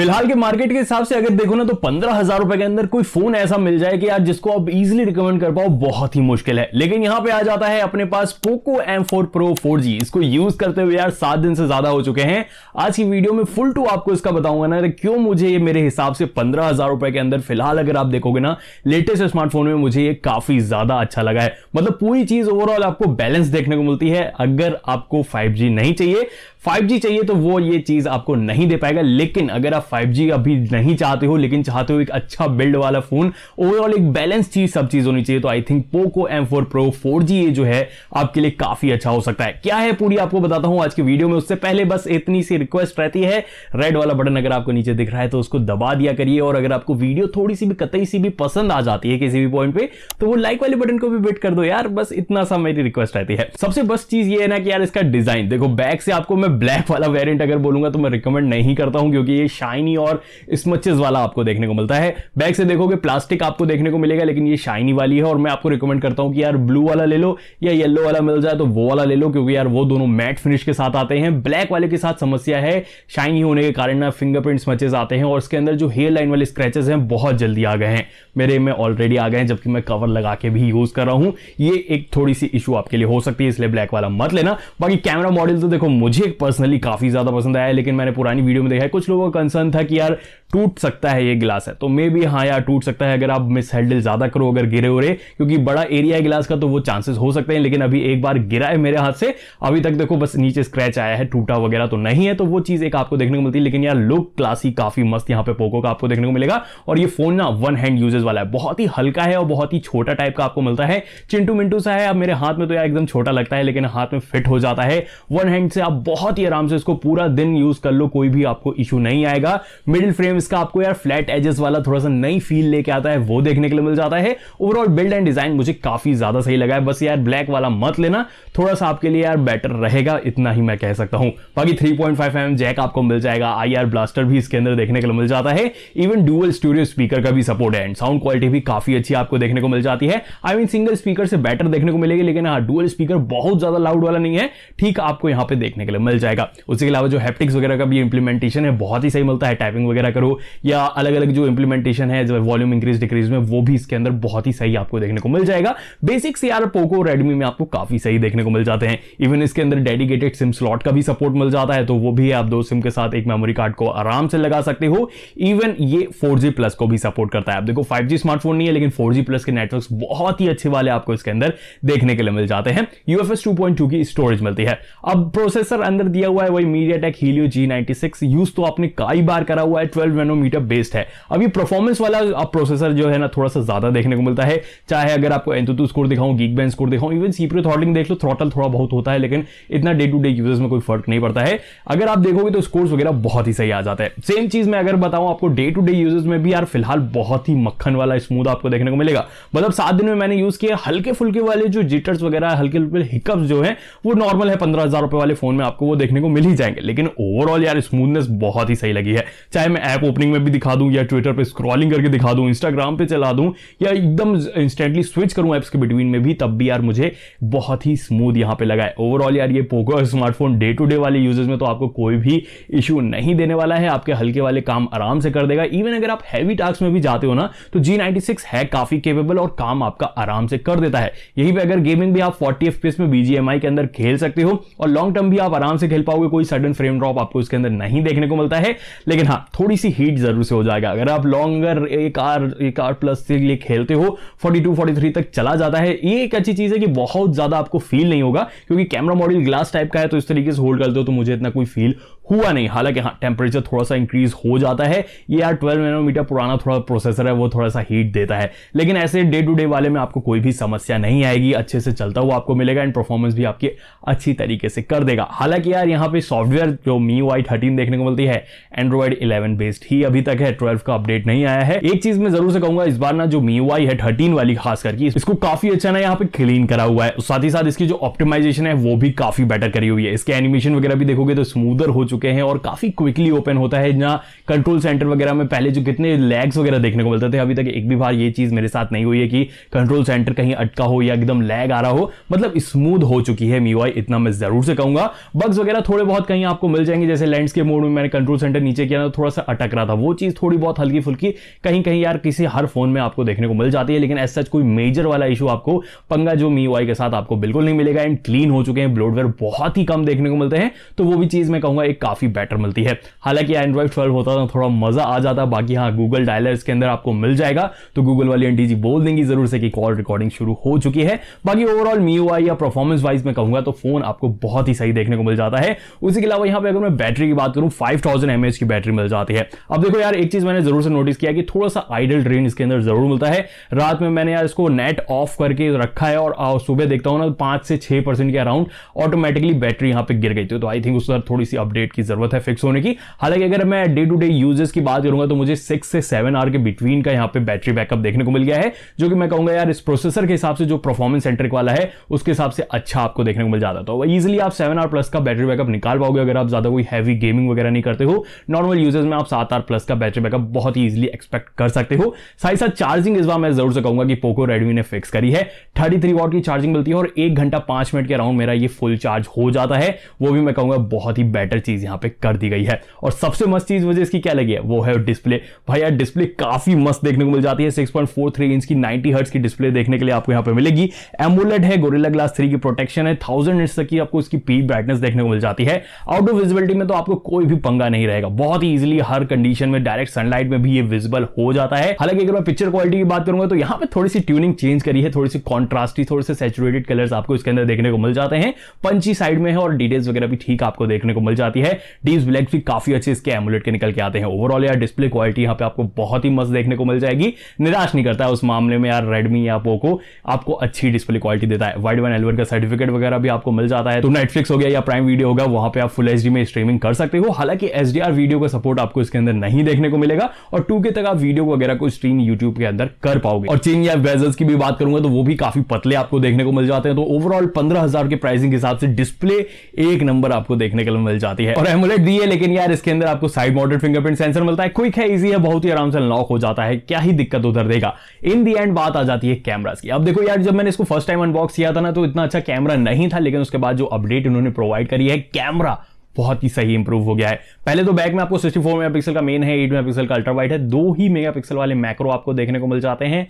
फिलहाल के मार्केट के हिसाब से अगर देखो ना तो पंद्रह हजार रुपए के अंदर कोई फोन ऐसा मिल जाए कि यार जिसको आप इजीली रिकमेंड कर पाओ बहुत ही मुश्किल है लेकिन यहां पे आ जाता है अपने पास Poco M four Pro four G इसको यूज करते हुए यार सात दिन से ज्यादा हो चुके हैं आज की वीडियो में फुल टू आपको इसका बताऊंगा ना क्यों मुझे ये मेरे हिसाब से पंद्रह हजार रुपए के अंदर फिलहाल अगर आप देखोगे ना लेटेस्ट स्मार्टफोन में मुझे ये काफी ज्यादा अच्छा लगा है मतलब पूरी चीज ओवरऑल आपको बैलेंस देखने को मिलती है अगर आपको फाइव नहीं चाहिए जी चाहिए तो वो ये चीज आपको नहीं दे पाएगा लेकिन अगर आप जी अभी नहीं चाहते हो लेकिन चाहते हो एक अच्छा बिल्ड वाला फोन ओवरऑल एक बैलेंस चीज सब चीज होनी चाहिए तो I think Poco M four Pro four G ये जो है आपके लिए काफी अच्छा हो सकता है क्या है पूरी आपको बताता हूं आज की वीडियो में उससे पहले बस इतनी सी रिक्वेस्ट रहती है रेड वाला बटन अगर आपको नीचे दिख रहा है तो उसको दबा दिया करिए और अगर आपको वीडियो थोड़ी सी भी कतई सी भी पसंद आ जाती है किसी भी पॉइंट पे तो वो लाइक वाले बटन को भी वेट कर दो यार बस इतना सा मेरी रिक्वेस्ट रहती है सबसे बस चीज ये है ना कि यार इसका डिजाइन देखो बैक से आपको मैं मैं ब्लैक वाला वेरियंट अगर बोलूंगा तो मैं रिकमेंड नहीं करता हूं क्योंकि ये शाइनी और स्मचेज वाला आपको देखने को मिलता है बैग से देखोगे प्लास्टिक आपको देखने को मिलेगा लेकिन ये शाइनी वाली है और मैं आपको रिकमेंड करता हूं कि यार ब्लू वाला ले लो या येलो वाला मिल जाए तो वो वाला ले लो क्योंकि यार वो दोनों मैट फिनिश के साथ आते हैं ब्लैक वाले के साथ समस्या है शाइनी होने के कारण ना फिंगरप्रिंट स्मचेज आते हैं और उसके अंदर जो हेयर लाइन वाले स्क्रैचेस हैं बहुत जल्दी आ गए हैं मेरे में ऑलरेडी आ गए हैं जबकि मैं कवर लगा के भी यूज कर रहा हूं ये एक थोड़ी सी इशू आपके लिए हो सकती है इसलिए ब्लैक वाला मत लेना बाकी कैमरा मॉडल तो देखो मुझे पर्सनली काफ़ी ज़्यादा पसंद आया लेकिन मैंने पुरानी वीडियो में देखा है कुछ लोगों का कंसर्न था कि यार टूट सकता है ये गिलास है तो मे भी हाँ यार टूट सकता है अगर आप मिस हैंडल ज़्यादा करो अगर गिरे उरे क्योंकि बड़ा एरिया है गिलास का तो वो चांसेस हो सकते हैं लेकिन अभी एक बार गिरा है मेरे हाथ से अभी तक देखो बस नीचे स्क्रैच आया है टूटा वगैरह तो नहीं है तो वो चीज़ एक आपको देखने को मिलती है लेकिन यार लुक क्लासी काफ़ी मस्त यहाँ पे पोको का आपको देखने को मिलेगा और ये फोन ना वन हैंड यूजेज वाला है बहुत ही हल्का है और बहुत ही छोटा टाइप का आपको मिलता है चिंटू मिंटू सा है अब मेरे हाथ में तो यार एकदम छोटा लगता है लेकिन हाथ में फिट हो जाता है वन हैंड से आप बहुत बहुत ही आराम से इसको पूरा दिन यूज कर लो कोई भी आपको इशू नहीं आएगा मिडिल फ्रेम इसका आपको यार फ्लैट एजेस वाला थोड़ा सा नई फील लेके आता है वो देखने के लिए मिल जाता है ओवरऑल बिल्ड एंड डिजाइन मुझे काफी ज्यादा सही लगा है बस यार ब्लैक वाला मत लेना थोड़ा सा आपके लिए यार बेटर रहेगा इतना ही मैं कह सकता हूं बाकी थ्री पॉइंट जैक आपको मिल जाएगा आई ब्लास्टर भी इसके अंदर देखने के लिए मिल जाता है इवन डुअल स्टूडियो स्पीकर का भी सपोर्ट है एंड साउंड क्वालिटी भी काफी अच्छी आपको देखने को मिल जाती है आई मीन सिंगल स्पीकर से बेटर देखने को मिलेगी लेकिन हाँ डुअल स्पीकर बहुत ज्यादा लाउड वाला नहीं है ठीक आपको यहां पर देखने के लिए मिल जाएगा उसके अलावा जो हैप्टिक्स वगैरह का भी इंप्लीमेंटेशन है बहुत ही सही मिलता है टाइपिंग वगैरह करो या अलग अलग जो इंप्लीमेंटेशन है जो वॉल्यूम इंक्रीज डिक्रीज में वो भी इसके अंदर बहुत ही सही आपको देखने को मिल जाएगा बेसिक बेसिक्स यार पोको रेडमी में आपको काफ़ी सही देखने को मिल जाते हैं इवन इसके अंदर डेडिकेटेड सिम स्लॉट का भी सपोर्ट मिल जाता है तो वो भी आप दो सिम के साथ एक मेमोरी कार्ड को आराम से लगा सकते हो इवन ये फोर प्लस को भी सपोर्ट करता है आप देखो फाइव स्मार्टफोन नहीं है लेकिन फोर प्लस के नेटवर्क बहुत ही अच्छे वाले आपको इसके अंदर देखने के लिए मिल जाते हैं यूएफएस टू की स्टोरेज मिलती है अब प्रोसेसर अंदर दिया हुआ है वही MediaTek Helio G ninety six use तो आपने कई बार करा हुआ है ट्वेल्व नैनोमीटर बेस्ड है अभी परफॉर्मेंस वाला प्रोसेसर जो है ना थोड़ा सा ज्यादा देखने को मिलता है चाहे अगर आपको एंतुतु स्कोर दिखाऊं गीक बैंड स्कोर दिखाऊं इवन सीपीयू थ्रॉटलिंग देख लो थ्रॉटल थोड़ा बहुत होता है लेकिन इतना डे टू डे यूजर्स में कोई फर्क नहीं पड़ता है अगर आप देखोगे तो स्कोर्स वगैरह बहुत ही सही आ जाता है सेम चीज मैं अगर बताऊं आपको डे टू डे यूजर्स में भी यार फिलहाल बहुत ही मक्खन वाला स्मूथ आपको देखने को मिलेगा मतलब सात दिन में मैंने यूज किया हल्के फुल्के वाले जो जिटर्स वगैरह हल्के फुल्के हिकअप्स जो है वो नॉर्मल है पंद्रह हजार रुपए वाले फोन में आपको वो देखने को मिल ही जाएंगे लेकिन ओवरऑल यार स्मूथनेस बहुत ही सही लगी है चाहे मैं ऐप ओपनिंग में भी दिखा दूं या ट्विटर पे स्क्रॉलिंग करके दिखा दूं इंस्टाग्राम पे चला दूं या एकदम इंस्टेंटली स्विच करूं ऐप्स के बिटवीन में भी तब भी यार मुझे बहुत ही स्मूथ यहां पर लगा है ओवरऑल यार ये Poco smartphone day to day वाले यूजर्स में तो आपको कोई भी इशू नहीं देने वाला है आपके हल्के वाले काम आराम से कर देगा इवन अगर आप हैवी टास्क में भी जाते हो ना तो जी है काफी केपेबल और काम आपका आराम से कर देता है यही पे अगर गेमिंग भी आप फोर्टी एफ में बीजीएमआई के अंदर खेल सकते हो और लॉन्ग टर्म भी आप आराम से खेल पाओगे कोई सडन फ्रेम ड्रॉप आपको इसके अंदर नहीं देखने को मिलता है लेकिन हाँ थोड़ी सी हीट जरूर से हो जाएगा अगर आप लॉन्गर एक आर एक आर प्लस के लिए खेलते हो 42 43 तक चला जाता है ये एक अच्छी चीज़ है कि बहुत ज़्यादा आपको फील नहीं होगा क्योंकि कैमरा मॉडल ग्लास टाइप का है तो इस तरीके से होल्ड करते हो तो मुझे इतना कोई फील हुआ नहीं हालांकि हाँ टेम्परेचर थोड़ा सा इंक्रीज हो जाता है ये यार 12 नैनोमीटर पुराना थोड़ा प्रोसेसर है वो थोड़ा सा हीट देता है लेकिन ऐसे डे टू डे वाले में आपको कोई भी समस्या नहीं आएगी अच्छे से चलता हुआ आपको मिलेगा एंड परफॉर्मेंस भी आपकी अच्छी तरीके से कर देगा हालांकि यार यहाँ पे सॉफ्टवेयर जो मी वाई थर्टीन देखने को मिलती है एंड्रॉइड इलेवन बेस्ड ही अभी तक है ट्वेल्व का अपडेट नहीं आया है एक चीज मैं जरूर से कहूंगा इस बार ना जो मी वाई है थर्टीन वाली खास करके इसको काफी अच्छा ना यहाँ पे क्लीन करा हुआ है साथ ही साथ इसकी जो ऑप्टिमाइजेशन है वो भी काफी बेटर करी हुई है इसके एनिमेशन वगैरह भी देखोगे तो स्मूदर हो चुका चुके हैं और काफ़ी क्विकली ओपन होता है जहाँ कंट्रोल सेंटर वगैरह में पहले जो कितने लैग्स वगैरह देखने को मिलते थे अभी तक एक भी बार ये चीज़ मेरे साथ नहीं हुई है कि कंट्रोल सेंटर कहीं अटका हो या एकदम लैग आ रहा हो मतलब स्मूथ हो चुकी है मीवाई इतना मैं ज़रूर से कहूंगा बग्स वगैरह थोड़े बहुत कहीं आपको मिल जाएंगे जैसे के मोड में मैंने कंट्रोल सेंटर नीचे किया तो थोड़ा सा अटक रहा था वो चीज़ थोड़ी बहुत हल्की फुल्की कहीं कहीं यार किसी हर फोन में आपको देखने को मिल जाती है लेकिन एज सच कोई मेजर वाला इशू आपको पंगा जो मी के साथ आपको बिल्कुल नहीं मिलेगा एंड क्लीन हो चुके हैं ब्लोडवेयर बहुत ही कम देखने को मिलते हैं तो वो भी चीज़ मैं कहूंगा एक काफ़ी बेटर मिलती है हालांकि एंड्रॉइड ट्वेल्व होता तो थोड़ा मज़ा आ जाता बाकी हाँ गूगल डायलर इसके अंदर आपको मिल जाएगा तो गूगल वाली एंटी जी बोल देंगी ज़रूर से कि कॉल रिकॉर्डिंग शुरू हो चुकी है बाकी ओवरऑल मी आई या परफॉर्मेंस वाइज में कहूँगा तो फोन आपको बहुत ही सही देखने को मिल जाता है उसी के अलावा यहाँ पे अगर मैं बैटरी की बात करूँ फाइव थाउजेंड की बैटरी मिल जाती है अब देखो यार एक चीज़ मैंने ज़रूर से नोटिस किया कि थोड़ा सा आइडल ड्रेन इसके अंदर ज़रूर मिलता है रात में मैंने यार इसको नेट ऑफ करके रखा है और सुबह देखता हूँ ना पाँच से छः परसेंट के अराउंड ऑटोमेटिकली बैटरी यहाँ पे गिर गई थी तो आई थिंक उस थोड़ी सी अपडेट रेट की जरूरत है फिक्स होने की हालांकि अगर मैं डे टू डे यूजेस की बात करूंगा तो मुझे सिक्स से सेवन आर के बिटवीन का यहाँ पे बैटरी बैकअप देखने को मिल गया है जो कि मैं कहूंगा यार इस प्रोसेसर के हिसाब से जो परफॉर्मेंस सेंट्रिक वाला है उसके हिसाब से अच्छा आपको देखने को मिल जाता तो ईजिली आप सेवन आर प्लस का बैटरी बैकअप निकाल पाओगे अगर आप ज्यादा कोई हैवी गेमिंग वगैरह नहीं करते हो नॉर्मल यूजेस में आप सात आर प्लस का बैटरी बैकअप बहुत ही ईजिली एक्सपेक्ट कर सकते हो साथ ही साथ चार्जिंग इस बार मैं जरूर से कहूंगा कि पोको रेडमी ने फिक्स करी है थर्टी थ्री की चार्जिंग मिलती है और एक घंटा पांच मिनट के अराउंड मेरा ये फुल चार्ज हो जाता है वो भी मैं कहूंगा बहुत ही बेटर चीज चीज़ यहाँ पे कर दी गई है और सबसे मस्त चीज़ मुझे इसकी क्या लगी है वो है डिस्प्ले भाई यार डिस्प्ले काफ़ी मस्त देखने को मिल जाती है 6.43 इंच की 90 हर्ट्स की डिस्प्ले देखने के लिए आपको यहाँ पे मिलेगी एमोलेड है गोरिल्ला ग्लास थ्री की प्रोटेक्शन है थाउजेंड इंच तक की आपको इसकी पीक ब्राइटनेस देखने को मिल जाती है आउटडोर विजिबिलिटी में तो आपको कोई भी पंगा नहीं रहेगा बहुत ही ईजिली हर कंडीशन में डायरेक्ट सनलाइट में भी ये विजिबल हो जाता है हालांकि अगर मैं पिक्चर क्वालिटी की बात करूंगा तो यहाँ पे थोड़ी सी ट्यूनिंग चेंज करी है थोड़ी सी कॉन्ट्रास्टी थोड़े सेचुरेटेड कलर्स आपको इसके अंदर देखने को मिल जाते हैं पंची साइड में है और डिटेल्स वगैरह भी ठीक आपको देखने को मिल जाती है है डीज ब्लैक भी काफी अच्छे इसके एमुलेट के निकल के आते हैं ओवरऑल यार डिस्प्ले क्वालिटी यहाँ पे आपको बहुत ही मस्त देखने को मिल जाएगी निराश नहीं करता है उस मामले में यार रेडमी या पोको आपको अच्छी डिस्प्ले क्वालिटी देता है वाइड वन एलवन का सर्टिफिकेट वगैरह भी आपको मिल जाता है तो नेटफ्लिक्स हो गया या प्राइम वीडियो होगा वहां पर आप फुल एच में स्ट्रीमिंग कर सकते हो हालांकि एच वीडियो का सपोर्ट आपको इसके अंदर नहीं देखने को मिलेगा और टू तक आप वीडियो वगैरह को स्ट्रीम यूट्यूब के अंदर कर पाओगे और चीन या वेजल्स की भी बात करूंगा तो वो भी काफी पतले आपको देखने को मिल जाते हैं तो ओवरऑल पंद्रह के प्राइसिंग के हिसाब से डिस्प्ले एक नंबर आपको देखने के लिए मिल जाती है और एमुलेट दी है लेकिन यार इसके अंदर आपको साइड मॉडल फिंगरप्रिंट सेंसर मिलता है क्विक है इजी है बहुत ही आराम से लॉक हो जाता है क्या ही दिक्कत उधर देगा इन दी एंड बात आ जाती है कैमराज की अब देखो यार जब मैंने इसको फर्स्ट टाइम अनबॉक्स किया था ना तो इतना अच्छा कैमरा नहीं था लेकिन उसके बाद जो अपडेट इन्होंने प्रोवाइड करी है कैमरा बहुत ही सही इंप्रूव हो गया है पहले तो बैक में आपको 64 मेगापिक्सल का मेन है 8 मेगापिक्सल का अल्ट्रा वाइट है दो ही मेगापिक्सल वाले मैक्रो आपको देखने को मिल जाते हैं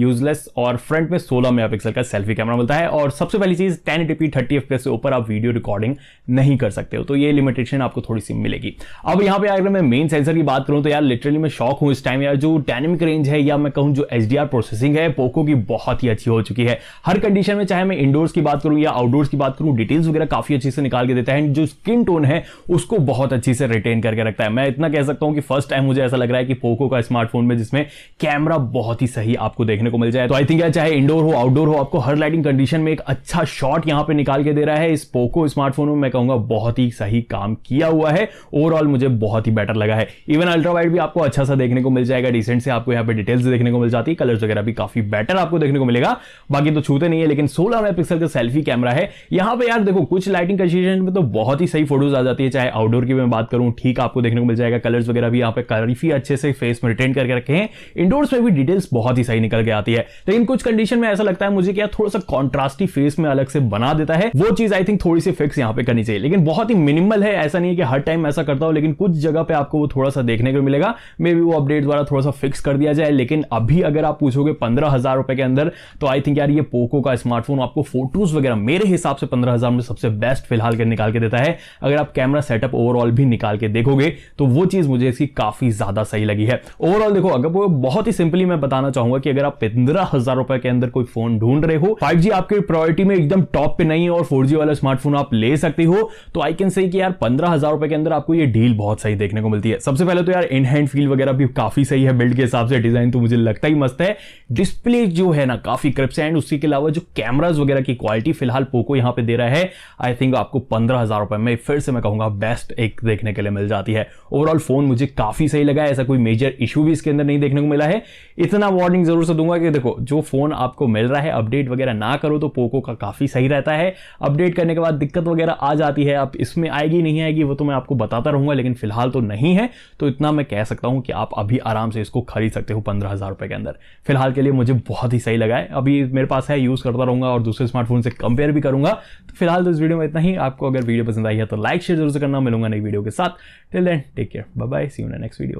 यूजलेस और फ्रंट में 16 मेगापिक्सल का सेल्फी कैमरा मिलता है और सबसे पहली चीज़ ten DP P thirty F से ऊपर आप वीडियो रिकॉर्डिंग नहीं कर सकते हो तो ये लिमिटेशन आपको थोड़ी सी मिलेगी अब यहाँ पे अगर मैं मेन सेंसर की बात करूँ तो यार लिटरली मैं शौक हूँ इस टाइम यार जो डायनेमिक रेंज है या मैं कहूँ जो एच प्रोसेसिंग है पोको की बहुत ही अच्छी हो चुकी है हर कंडीशन में चाहे मैं इंडोर्स की बात करूँ या आउटडोर्स की बात करूँ डिटेल्स वगैरह काफ़ी अच्छी से निकाल के देता है जो स्किन टोन है उसको बहुत अच्छी से रिटेन करके रखता है मैं इतना कह सकता हूँ कि फर्स्ट टाइम मुझे ऐसा लग रहा है कि पोको का स्मार्टफोन में जिसमें कैमरा बहुत ही सही आपको देखने देखने को मिल जाए तो आई थिंक चाहे इंडोर हो आउटडोर हो आपको हर लाइटिंग कंडीशन में एक अच्छा शॉट यहाँ पे निकाल के दे रहा है इस पोको स्मार्टफोन में मैं कहूंगा बहुत ही सही काम किया हुआ है ओवरऑल मुझे बहुत ही बेटर लगा है इवन अल्ट्रा वाइड भी आपको अच्छा सा देखने को मिल जाएगा डिसेंट से आपको यहाँ पे डिटेल्स देखने को मिल जाती है कलर्स वगैरह भी काफी बेटर आपको देखने को मिलेगा बाकी तो छूते नहीं है लेकिन सोलह मेगा का सेल्फी कैमरा है यहाँ पे यार देखो कुछ लाइटिंग कंडीशन में तो बहुत ही सही फोटोज आ जाती है चाहे आउटडोर की मैं बात करूँ ठीक आपको देखने को मिल जाएगा कलर्स वगैरह भी यहाँ पे काफी अच्छे से फेस में रिटेन करके रखे हैं इंडोर्स में भी डिटेल्स बहुत ही सही निकल गया के आती है लेकिन कुछ कंडीशन में ऐसा लगता है मुझे क्या थोड़ा सा कॉन्ट्रास्टी फेस में अलग से बना देता है वो चीज आई थिंक थोड़ी सी फिक्स यहाँ पे करनी चाहिए लेकिन बहुत ही मिनिमल है ऐसा नहीं है कि हर टाइम ऐसा करता हो लेकिन कुछ जगह पे आपको वो थोड़ा सा देखने को मिलेगा मे बी वो अपडेट द्वारा थोड़ा सा फिक्स कर दिया जाए लेकिन अभी अगर आप पूछोगे पंद्रह हजार रुपए के अंदर तो आई थिंक यार ये पोको का स्मार्टफोन आपको फोटोज वगैरह मेरे हिसाब से पंद्रह हजार में सबसे बेस्ट फिलहाल के निकाल के देता है अगर आप कैमरा सेटअप ओवरऑल भी निकाल के देखोगे तो वो चीज मुझे इसकी काफी ज्यादा सही लगी है ओवरऑल देखो अगर बहुत ही सिंपली मैं बताना चाहूंगा कि अगर आप पंद्रह हजार रुपए के अंदर कोई फोन ढूंढ रहे हो 5G आपके प्रायोरिटी में एकदम टॉप पे नहीं है और 4G वाला स्मार्टफोन आप ले सकते हो तो आई कैन से यार पंद्रह हजार रुपए के अंदर आपको ये डील बहुत सही देखने को मिलती है सबसे पहले तो यार इन हैंड फील वगैरह भी काफी सही है बिल्ड के हिसाब से डिजाइन तो मुझे लगता ही मस्त है डिस्प्ले जो है ना काफी क्रिप्स एंड उसके अलावा जो कैमराज वगैरह की क्वालिटी फिलहाल पोको यहाँ पे दे रहा है आई थिंक आपको पंद्रह हजार रुपए में फिर से मैं कहूंगा बेस्ट एक देखने के लिए मिल जाती है ओवरऑल फोन मुझे काफी सही लगा ऐसा कोई मेजर इशू भी इसके अंदर नहीं देखने को मिला है इतना वार्निंग जरूर से दूंगा कहूँगा कि देखो जो फ़ोन आपको मिल रहा है अपडेट वगैरह ना करो तो पोको का काफ़ी सही रहता है अपडेट करने के बाद दिक्कत वगैरह आ जाती है अब इसमें आएगी नहीं आएगी वो तो मैं आपको बताता रहूँगा लेकिन फिलहाल तो नहीं है तो इतना मैं कह सकता हूँ कि आप अभी आराम से इसको खरीद सकते हो पंद्रह हज़ार रुपए के अंदर फिलहाल के लिए मुझे बहुत ही सही लगा है अभी मेरे पास है यूज़ करता रहूँगा और दूसरे स्मार्टफोन से कंपेयर भी करूँगा तो फिलहाल तो इस वीडियो में इतना ही आपको अगर वीडियो पसंद आई है तो लाइक शेयर जरूर से करना मिलूंगा नई वीडियो के साथ till then take care bye bye see you next video